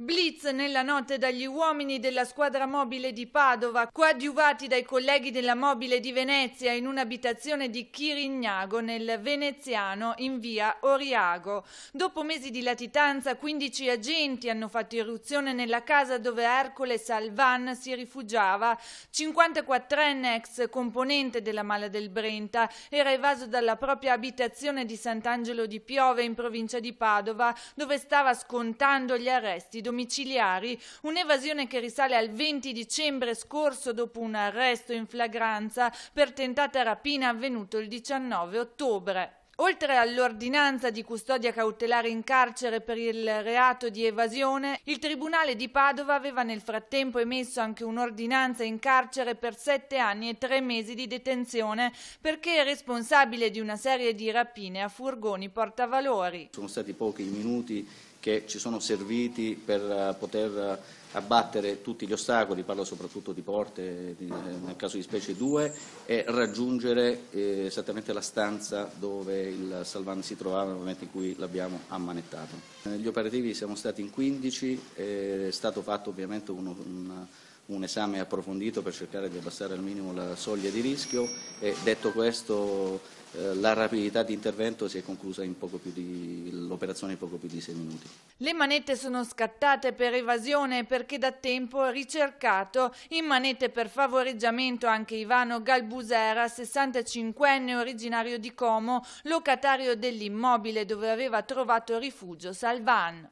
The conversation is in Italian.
Blitz nella notte dagli uomini della squadra mobile di Padova, coadiuvati dai colleghi della mobile di Venezia in un'abitazione di Chirignago nel Veneziano in via Oriago. Dopo mesi di latitanza 15 agenti hanno fatto irruzione nella casa dove Ercole Salvan si rifugiava. 54enne ex componente della Mala del Brenta era evaso dalla propria abitazione di Sant'Angelo di Piove in provincia di Padova dove stava scontando gli arresti domiciliari, un'evasione che risale al 20 dicembre scorso dopo un arresto in flagranza per tentata rapina avvenuto il 19 ottobre. Oltre all'ordinanza di custodia cautelare in carcere per il reato di evasione, il Tribunale di Padova aveva nel frattempo emesso anche un'ordinanza in carcere per sette anni e tre mesi di detenzione perché è responsabile di una serie di rapine a furgoni portavalori. Sono stati pochi i minuti che ci sono serviti per eh, poter abbattere tutti gli ostacoli, parlo soprattutto di porte, di, eh, nel caso di specie 2, e raggiungere eh, esattamente la stanza dove il salvante si trovava nel momento in cui l'abbiamo ammanettato. Negli operativi siamo stati in 15, è stato fatto ovviamente uno, un un esame approfondito per cercare di abbassare al minimo la soglia di rischio e detto questo eh, la rapidità di intervento si è conclusa in poco più di, l'operazione in poco più di 6 minuti. Le manette sono scattate per evasione perché da tempo ricercato in manette per favoreggiamento anche Ivano Galbusera, 65enne originario di Como, locatario dell'immobile dove aveva trovato rifugio Salvan.